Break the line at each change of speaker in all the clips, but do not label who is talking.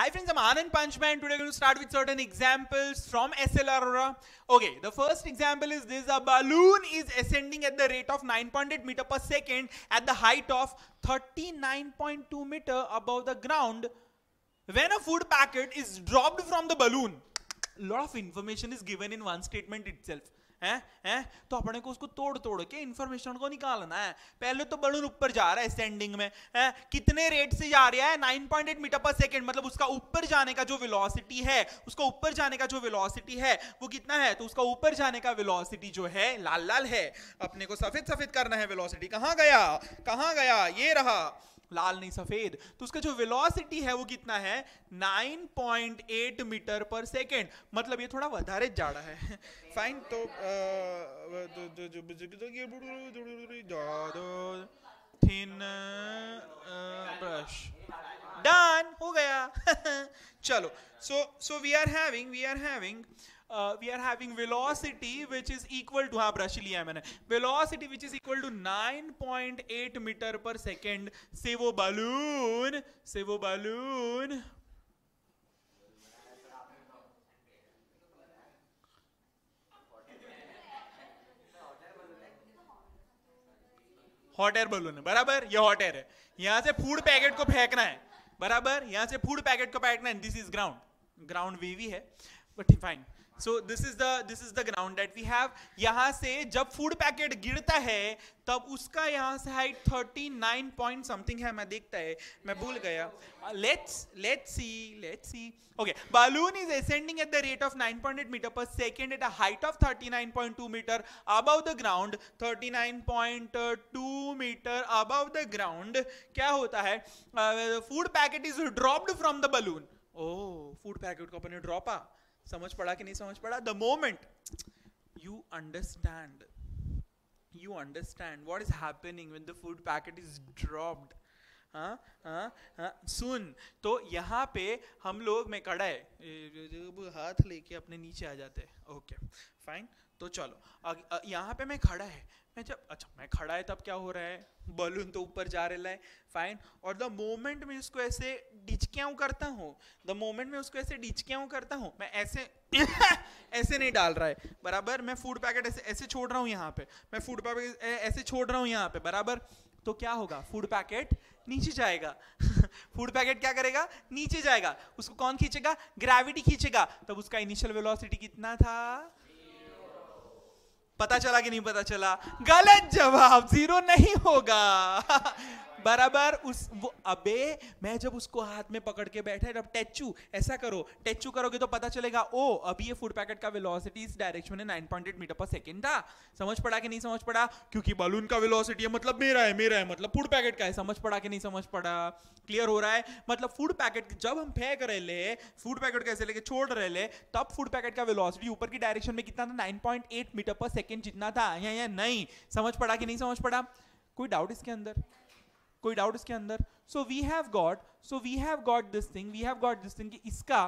Hi friends, I'm Anand Panchman. today we're going to start with certain examples from SLR. Okay, the first example is this. A balloon is ascending at the rate of 9.8 meter per second at the height of 39.2 meter above the ground. When a food packet is dropped from the balloon, a lot of information is given in one statement itself. है है तो अपने को उसको तोड़ तोड़ के information को निकालना है पहले तो बलून ऊपर जा रहा है स्टैंडिंग में है? कितने रेट से जा रहा है nine point eight metre per second मतलब उसका ऊपर जाने का जो वेलोसिटी है उसका ऊपर जाने का जो वेलोसिटी है वो कितना है तो उसका ऊपर जाने का वेलोसिटी जो है लाल लाल है अपने को सफेद सफेद करना है वेलोसिटी कहाँ गया कहाँ गया ये रहा लाल नहीं सफेद तो उसका जो वेलोसिटी है वो कितना है 9.8 मीटर पर सेकेंड मतलब ये थोड़ा वधारे जाड़ा है फाइन तो थिन ब्रश डन हो गया चलो so so we are having we are having we are having velocity which is equal to हाँ ब्रश लिया मैंने velocity which is equal to 9.8 metre per second से वो बालून से वो बालून हॉट एयर बलून है बराबर ये हॉट एयर है यहां से फूड पैकेट को फेंकना है बराबर यहां से फूड पैकेट को पैकेट ना दिस इज ग्राउंड ग्राउंड वीवी है but fine so this is the this is the ground that we have यहाँ से जब फूड पैकेट गिरता है तब उसका यहाँ से height thirty nine point something है मैं देखता है मैं भूल गया let's let's see let's see okay balloon is ascending at the rate of 9.8 meter per second at a height of 39.2 meter above the ground 39.2 metre above the ground क्या होता है food packet is dropped from the balloon oh food packet को अपने ड्रॉपा समझ पड़ा कि नहीं समझ पड़ा the moment you understand you understand what is happening when the food packet is dropped हाँ हाँ हाँ सुन तो यहाँ पे हम लोग में कड़ा है हाथ लेके अपने नीचे आ जाते हैं ओके फाइन तो चलो यहाँ पे मैं खड़ा है मैं जब अच्छा मैं खड़ा है तब क्या हो रहा है बलून तो ऊपर जा रहा है फाइन और द मोमेंट में उसको ऐसे डिचक्या करता हूँ द मोमेंट में उसको ऐसे डिचक्या करता हूँ मैं ऐसे ऐसे नहीं डाल रहा है बराबर मैं फूड पैकेट ऐसे ऐसे छोड़ रहा हूँ यहाँ पे मैं फूड पैकेट ऐसे छोड़ रहा हूँ यहाँ पे बराबर तो क्या होगा फूड पैकेट नीचे जाएगा फूड पैकेट क्या करेगा नीचे जाएगा उसको कौन खींचेगा ग्रेविटी खींचेगा तब उसका इनिशियल वेलोसिटी कितना था पता चला कि नहीं पता चला गलत जवाब जीरो नहीं होगा बराबर उस वो अबे मैं जब उसको हाथ में पकड़ के बैठा जब टैचू ऐसा करो टैचू करोगे तो पता चलेगा ओ अभी ये फूड पैकेट का वेलोसिटी इस डायरेक्शन में 9.8 मीटर पर सेकंड था समझ पड़ा कि नहीं समझ पड़ा क्योंकि बलून का वेलोसिटी है मतलब मेरा है मेरा है मतलब फूड पैकेट का है समझ पड़ा कि नहीं समझ पड़ा क्लियर हो रहा है मतलब फूड पैकेट जब हम फेंक रहे ले फूड पैकेट कैसे लेके छोड़ रहे ले तब फूड पैकेट का वेलोसिटी ऊपर की डायरेक्शन में कितना था 9.8 मीटर पर सेकंड जितना था या या नहीं समझ पड़ा कि नहीं समझ पड़ा कोई डाउट इसके अंदर कोई डाउट इसके अंदर so we have got so we have got this thing we have got this thing इसका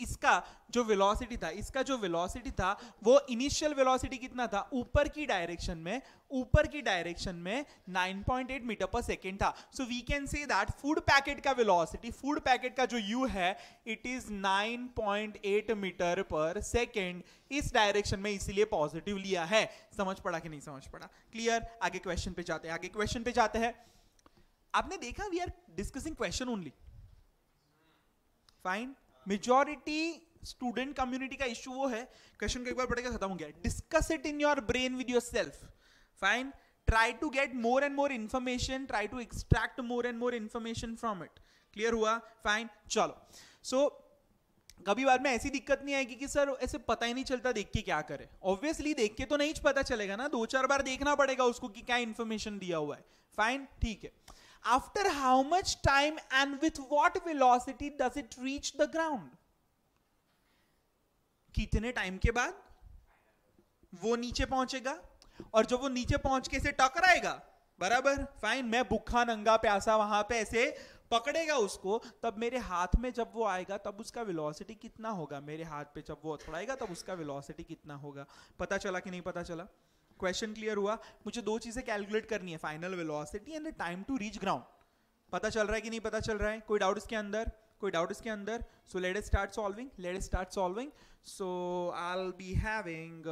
इसका जो वेलोसिटी था इसका जो वेलोसिटी था वो इनिशियल वेलोसिटी कितना था ऊपर की डायरेक्शन में ऊपर की डायरेक्शन में 9.8 मीटर पर सेकेंड था so we can say that food packet का वेलोसिटी फूड पैकेट का जो यू है it is 9.8 metre per second इस डायरेक्शन में इसीलिए पॉजिटिव लिया है समझ पड़ा कि नहीं समझ पड़ा क्लियर आगे क्वेश्चन पे जाते हैं आगे क्वेश्चन पे जाते हैं आपने देखा we are discussing question only fine majority student community का इश्यू वो है क्वेश्चन को एक बार पढ़ खत्म हो गया discuss it in your brain with yourself fine try to get more and more information try to extract more and more information from it clear हुआ फाइन चलो सो so, कभी बार में ऐसी दिक्कत नहीं आएगी कि सर ऐसे पता ही नहीं चलता देख के क्या करे ऑब्वियसली देख के तो नहीं पता चलेगा ना दो चार बार देखना पड़ेगा उसको कि क्या इन्फॉर्मेशन दिया हुआ है फाइन ठीक है after how much time and with what velocity does it reach the ground कितने टाइम के बाद वो नीचे पहुंचेगा और जब वो नीचे पहुंच के से टकराएगा बराबर फाइन मैं भूखा नंगा प्यासा वहां पे ऐसे पकड़ेगा उसको तब मेरे हाथ में जब वो आएगा तब उसका वेलोसिटी कितना होगा मेरे हाथ पे जब वो थोड़ाएगा तब उसका वेलोसिटी कितना होगा पता चला कि नहीं पता चला क्वेश्चन क्लियर हुआ मुझे दो चीज़ें कैलकुलेट करनी है final velocity and the time to reach ground पता चल रहा है कि नहीं पता चल रहा है कोई डाउट इसके अंदर कोई डाउट इसके अंदर so let start solving let start solving so I be having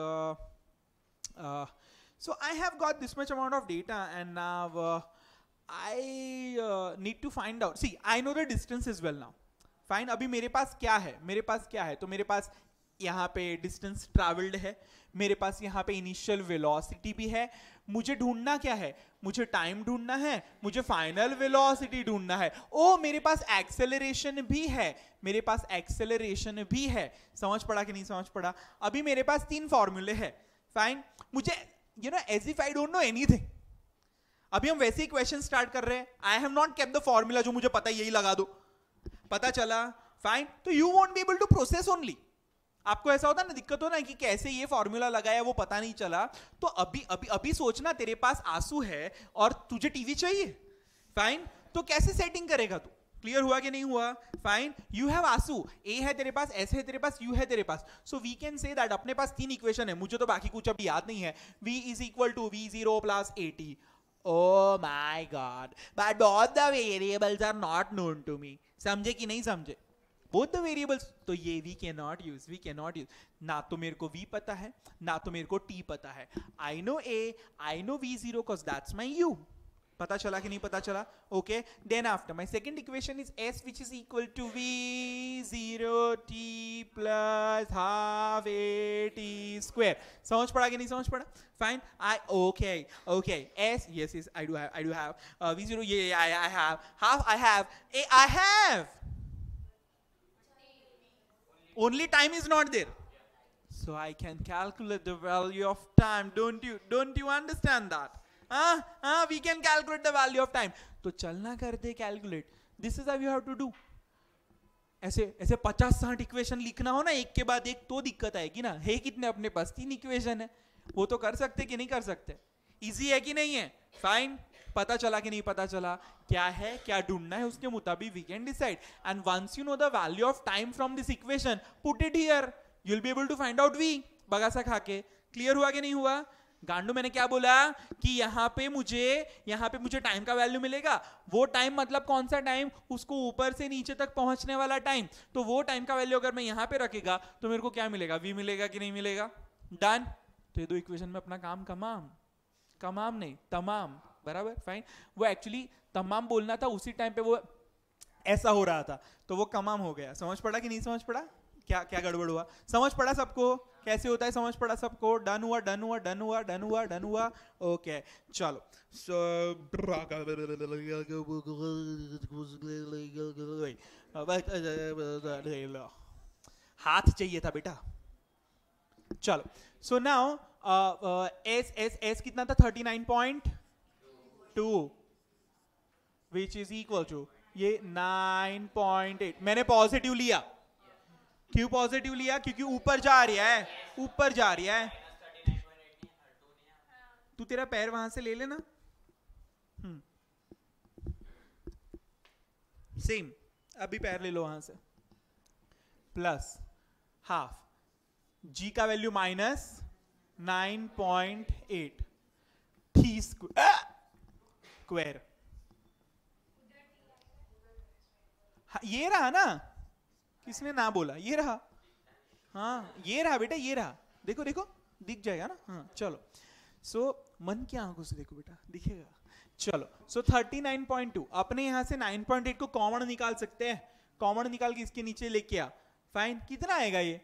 so I have got this much amount of data and now I need to find out see I know the distance is well now fine अभी मेरे पास क्या है मेरे पास क्या है तो मेरे पास यहाँ पे डिस्टेंस ट्रेवल्ड है मेरे पास यहाँ पे इनिशियल वेलोसिटी भी है मुझे ढूंढना क्या है मुझे टाइम ढूंढना है मुझे फाइनल वेलोसिटी ढूंढना है ओ मेरे पास एक्सेलरेशन भी है मेरे पास एक्सेलरेशन भी है समझ पड़ा कि नहीं समझ पड़ा अभी मेरे पास तीन फॉर्मूले है फाइन मुझे you know as if I don't know anything अभी हम वैसे ही क्वेश्चन स्टार्ट कर रहे हैं I have not cap the formula जो मुझे पता यही लगा दो पता चला फाइन तो you won't be able to process only आपको ऐसा होता है ना दिक्कत हो ना कि कैसे ये फॉर्मूला लगाया वो पता नहीं चला तो अभी अभी अभी सोचना तेरे पास आंसू है और तुझे टीवी चाहिए फाइन तो कैसे सेटिंग करेगा तू क्लियर हुआ कि नहीं हुआ फाइन यू हैव आंसू ए है तेरे पास एस है तेरे पास यू है तेरे पास so we can say that अपने पास तीन इक्वेशन है मुझे तो बाकी कुछ अभी याद नहीं है V is equal to we zero plus a t oh my god but all the variables are not known to me समझे कि नहीं समझे बोथ द वेरिएबल्स तो ये we can not use we can not use ना तो मेरे को वी पता है ना तो मेरे को टी पता है I know a I know V zero cause that's my U पता चला कि नहीं पता चला okay then after my second equation is S which is equal to we zero T plus half a T square समझ पड़ा कि नहीं समझ पड़ा fine I okay okay S yes is I do have I do have V zero ये I I have half I have A I have only time is not there so i can calculate the value of time don't you don't you understand that huh huh we can calculate the value of time to तो चलना calculate this is how you have to do ऐसे ऐसे पचास साठ equation लिखना हो ना एक के बाद एक तो दिक्कत आएगी ना है कितने अपने पास तीन इक्वेशन है वो तो कर सकते कि नहीं कर सकते इजी है कि नहीं है फाइन पता चला कि नहीं पता चला क्या है क्या ढूंढना है उसके मुताबिक we can decide and once you know the value of time from this equation put it here you will be able to find out we बगासा खा के क्लियर हुआ कि नहीं हुआ गांडू मैंने क्या बोला कि यहाँ पे मुझे यहाँ पे मुझे टाइम का वैल्यू मिलेगा वो टाइम मतलब कौन सा टाइम उसको ऊपर से नीचे तक पहुंचने वाला टाइम तो वो टाइम का वैल्यू अगर मैं यहाँ पे रखेगा तो मेरे को क्या मिलेगा वी मिलेगा कि नहीं मिलेगा डन तो ये दो इक्वेशन में अपना काम कमाम कमाम नहीं तमाम बराबर फाइन वो एक्चुअली तमाम बोलना था उसी टाइम पे वो ऐसा हो रहा था तो वो कमाम हो गया समझ पड़ा कि नहीं समझ पड़ा क्या क्या गड़बड़ हुआ समझ पड़ा सबको कैसे होता है समझ पड़ा सबको डन हुआ डन हुआ डन हुआ डन हुआ डन हुआ ओके चलो हाथ चाहिए था बेटा चलो so now S S S कितना था thirty nine point two which is equal to ये 9.8 मैंने पॉजिटिव लिया क्यों पॉजिटिव लिया क्योंकि ऊपर जा रहा है ऊपर जा रहा है तू तेरा पैर वहां से ले लेना सेम हम्म। अभी पैर ले लो वहां से प्लस हाफ जी का value minus nine point eight t square square हाँ, ये रहा ना किसने ना बोला ये रहा हाँ ये रहा बेटा ये रहा देखो देखो दिख जाएगा ना हाँ चलो सो so, मन की आंखों से देखो बेटा दिखेगा चलो so thirty nine point two अपने यहां से नाइन पॉइंट एट को कॉमन निकाल सकते हैं कॉमन निकाल के इसके नीचे लेके आ फाइन कितना आएगा ये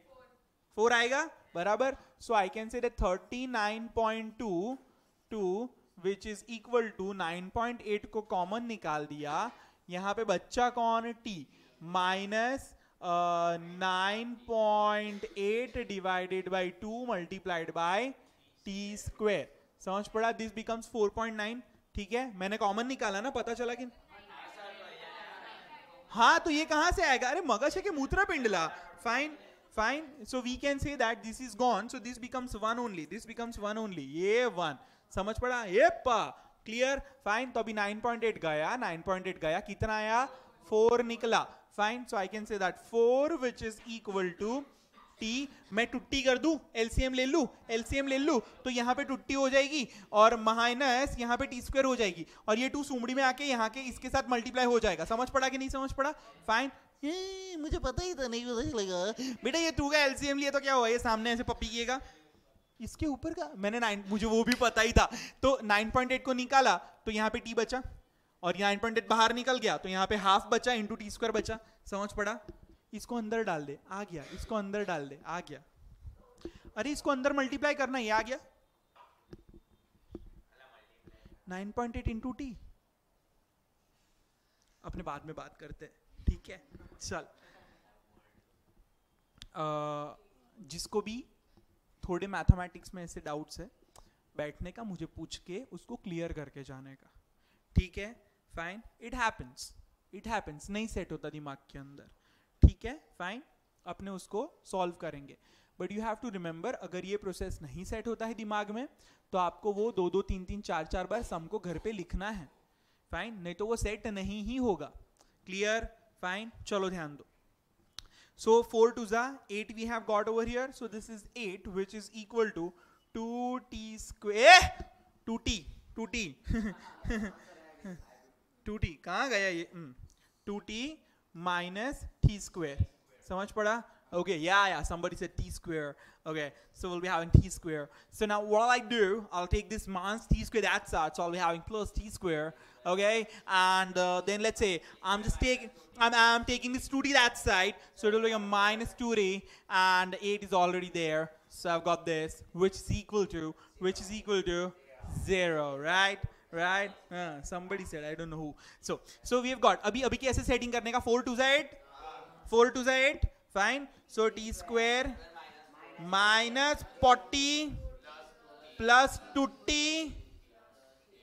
फोर आएगा बराबर so I can say thirty nine point two two which is equal to 9.8 को कॉमन निकाल दिया यहाँ पे बच्चा कौन t minus nine point eight divided by two multiplied by t square समझ पड़ा दिस बिकम्स 4.9 ठीक है मैंने कॉमन निकाला ना पता चला कि हाँ तो ये कहाँ से आएगा अरे मगज है कि मूत्रा पिंडला fine fine so we can say that this is gone so this becomes one only this becomes one only ये वन समझ पड़ा ये क्लियर फाइन तो अभी 9.8 गया 9.8 गया कितना आया फोर निकला fine so I can say that four which is equal to t मैं टुट्टी कर दू एलसीएम ले लू एलसीएम ले लू तो यहाँ पे टुट्टी हो जाएगी और माइनस यहाँ पे टी स्क्वायर हो जाएगी और ये टू सुमड़ी में आके यहाँ के इसके साथ मल्टीप्लाई हो जाएगा समझ पड़ा कि नहीं समझ पड़ा फाइन मुझे पता ही था नहीं पता चलेगा बेटा ये टू का एलसीएम लिया तो क्या हुआ ये सामने ऐसे किएगा इसके ऊपर का मैंने नाइन मुझे वो भी पता ही था तो 9.8 को निकाला तो यहाँ पे टी बचा और नाइन पॉइंट एट बाहर निकल गया तो यहाँ पे हाफ बचा इंटू टी स्क्वायर बचा समझ पड़ा इसको अंदर डाल दे आ गया इसको अंदर डाल दे आ गया अरे इसको अंदर मल्टीप्लाई करना ये आ गया 9.8 पॉइंट एट इंटू टी अपने बाद में बात करते हैं ठीक है चल आ, जिसको भी थोड़े मैथमेटिक्स में ऐसे डाउट्स है बैठने का मुझे पूछ के उसको क्लियर करके जाने का ठीक है fine it happens it happens नहीं सेट होता दिमाग के अंदर ठीक है फाइन अपने उसको सॉल्व करेंगे but you have to remember अगर ये प्रोसेस नहीं सेट होता है दिमाग में तो आपको वो दो दो तीन तीन चार चार बार सम को घर पे लिखना है फाइन नहीं तो वो सेट नहीं ही होगा क्लियर फाइन चलो ध्यान दो So 4 to the 8 we have got over here. So this is 8 which is equal to 2t square 2t 2t 2t कहाँ गया ये 2t minus t square. समझ पड़ा Okay, yeah, yeah, somebody said t square. Okay, so we'll be having t square. So now what I do, I'll take this minus t square, that side. so I'll be having plus t square, okay? And uh, then let's say I'm just taking, I'm, I'm taking this 2d that side, so it'll be a minus 2d, and 8 is already there. So I've got this, which is equal to, which is equal to 0, right? Right? Uh, somebody said, I don't know who. So, so we've got, abhi, abhi kaise setting karne ka 4 to z? 4 to z? fine so t square minus 40 plus 2t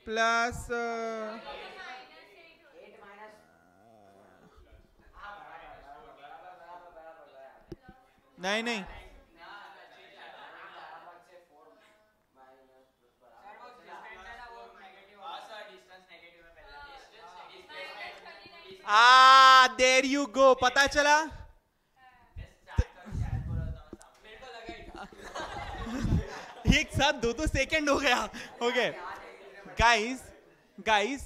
plus uh, नहीं नहीं आ there you go पता चला साहब दो दो second हो गया okay guys guys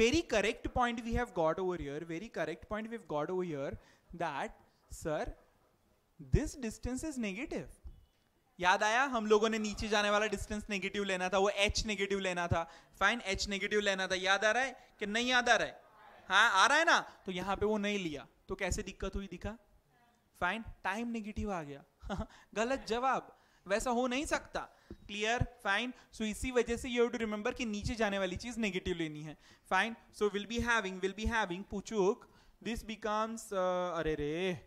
very correct point we have have over over very correct point we have got over here that sir this distance is negative याद आया हम लोगों ने नीचे जाने वाला डिस्टेंस नेगेटिव लेना था वो एच नेगेटिव लेना था फाइन एच नेगेटिव लेना था याद आ रहा है कि नहीं याद आ रहा है हाँ आ रहा है ना तो यहाँ पे वो नहीं लिया तो कैसे दिक्कत हुई दिखा फाइन टाइम नेगेटिव आ गया गलत जवाब वैसा हो नहीं सकता क्लियर फाइन सो इसी वजह से यू टू रिमेंबर कि नीचे जाने वाली चीज नेगेटिव लेनी है fine so will be having will be having पुचुक दिस बिकम्स अरे रे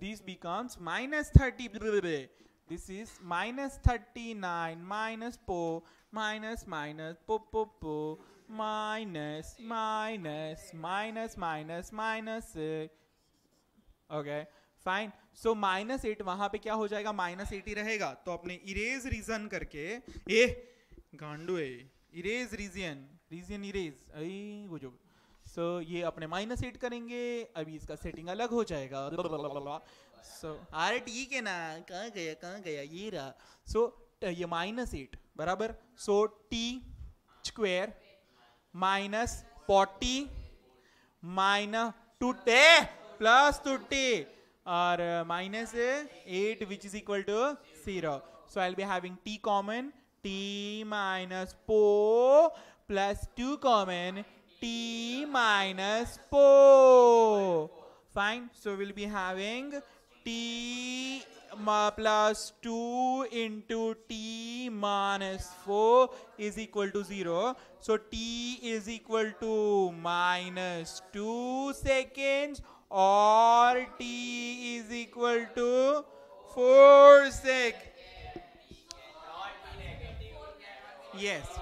this becomes minus thirty this is minus thirty nine minus पो माइनस माइनस पो पो पो minus minus minus minus minus okay fine so minus eight वहां पे क्या हो जाएगा माइनस एट ही रहेगा तो अपने इरेज रीजन करके ए गांडू erase region region erase I वो जो सो so, ये अपने माइनस एट करेंगे अभी इसका सेटिंग अलग हो जाएगा सो आर टी के ना कहाँ गया कहाँ गया ये रहा सो so, ये माइनस एट बराबर so t square minus forty minus two t plus two t or uh, 8 which is equal to 0. So I'll be having t common t minus 4 plus 2 common t minus 4. Fine. So we'll be having t plus 2 into t minus 4 is equal to 0. So t is equal to minus 2 seconds और t is equal to four sec yes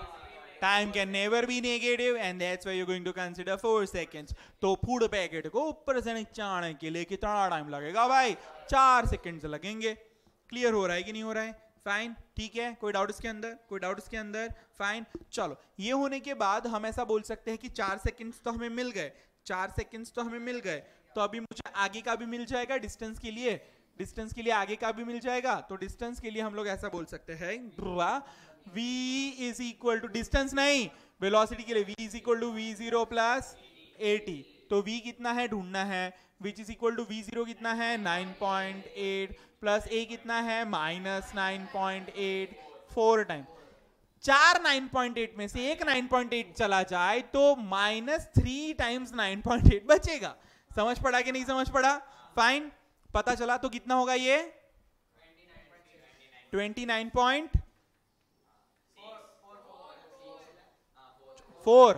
time can never be negative and that's why you going to consider four seconds तो food packet को ऊपर से नीचे आने के लिए कितना टाइम लगेगा भाई चार सेकंड्स लगेंगे क्लियर हो रहा है कि नहीं हो रहा है फाइन ठीक है कोई डाउट इसके अंदर कोई डाउट इसके अंदर फाइन चलो ये होने के बाद हम ऐसा बोल सकते हैं कि चार सेकंड्स तो हमें मिल गए चार सेकंड्स तो हमें मिल गए तो अभी मुझे आगे का भी मिल जाएगा डिस्टेंस के लिए डिस्टेंस के लिए आगे का भी मिल जाएगा तो डिस्टेंस के लिए हम लोग ऐसा बोल सकते हैं v is equal to distance नहीं वेलोसिटी के लिए v is equal to we zero plus a t तो v कितना है ढूंढना है which is equal to we zero कितना है 9.8 प्लस ए कितना है minus nine point eight four time चार 9.8 में से एक 9.8 चला जाए तो माइनस थ्री टाइम्स 9.8 बचेगा समझ पड़ा कि नहीं समझ पड़ा फाइन पता चला तो कितना होगा ये twenty nine point four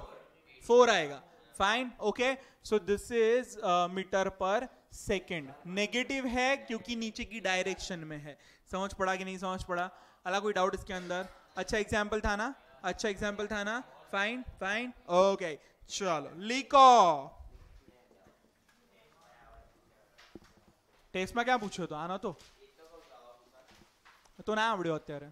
four आएगा fine okay so this is metre per second negative है क्योंकि नीचे की डायरेक्शन में है समझ पड़ा कि नहीं समझ पड़ा अला कोई डाउट इसके अंदर अच्छा एग्जाम्पल था ना अच्छा एग्जाम्पल था ना फाइन फाइन ओके चलो लिखो ટેસ્ટમાં ક્યાં પૂછ્યો હતો આ હતો તો ના આવડ્યો અત્યારે